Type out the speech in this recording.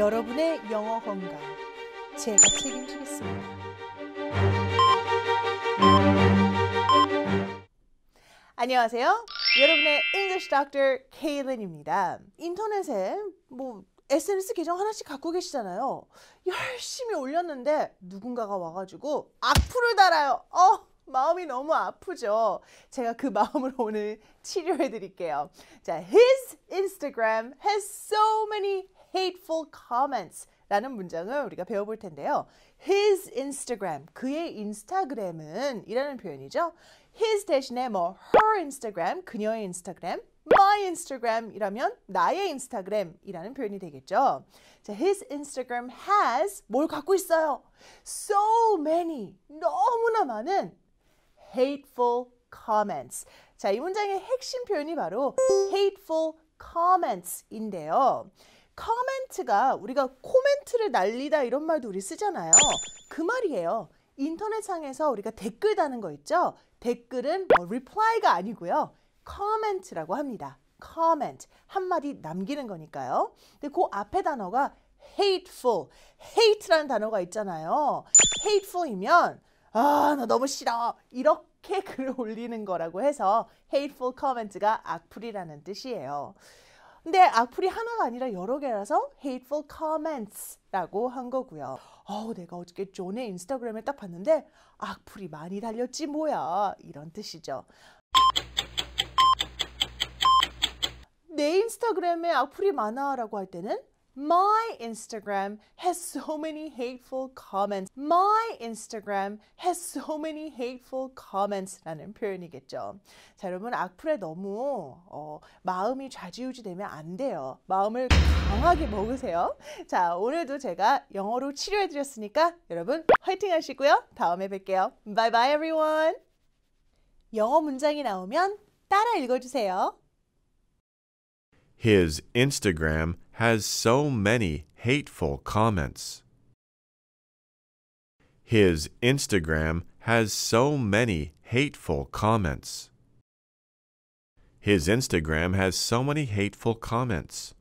여러분의 영어 건강 제가 책임지겠습니다. 안녕하세요. 여러분의 English Doctor 케일린입니다. 인터넷에 뭐 SNS 계정 하나씩 갖고 계시잖아요. 열심히 올렸는데 누군가가 와가지고 악플을 달아요. 어, 마음이 너무 아프죠. 제가 그 마음을 오늘 치료해 드릴게요. 자, his Instagram has so many hateful comments 라는 문장을 우리가 배워볼 텐데요. His Instagram, 그의 인스타그램은 이라는 표현이죠. His 대신에 뭐 her Instagram, 그녀의 인스타그램, my Instagram 이라면 나의 인스타그램이라는 표현이 되겠죠. 자, his Instagram has 뭘 갖고 있어요? So many, 너무나 많은 hateful comments. 자, 이 문장의 핵심 표현이 바로 hateful comments인데요. 커멘트가 우리가 코멘트를 날리다 이런 말도 우리 쓰잖아요. 그 말이에요. 인터넷상에서 우리가 댓글 다는 거 있죠? 댓글은 뭐 reply가 아니고요. comment라고 합니다. comment 한마디 남기는 거니까요. 근데 그 앞에 단어가 hateful, hate라는 단어가 있잖아요. hateful이면 아, 나 너무 싫어. 이렇게 글을 올리는 거라고 해서 hateful comment가 악플이라는 뜻이에요. 근데 악플이 하나가 아니라 여러 개라서 hateful comments라고 한 거고요. 어우, 내가 어저께 존의 인스타그램에 딱 봤는데 악플이 많이 달렸지 뭐야. 이런 뜻이죠. 내 인스타그램에 악플이 많아라고 할 때는 My Instagram has so many hateful comments. My Instagram has so many hateful comments라는 표현이겠죠. 자, 여러분 악플에 너무 어, 마음이 좌지우지되면 안 돼요. 마음을 강하게 먹으세요. 자, 오늘도 제가 영어로 치료해 드렸으니까 여러분 화이팅 하시고요. 다음에 뵐게요. Bye bye everyone. 영어 문장이 나오면 따라 읽어 주세요. His Instagram has so many hateful comments. His Instagram has so many hateful comments. His Instagram has so many hateful comments.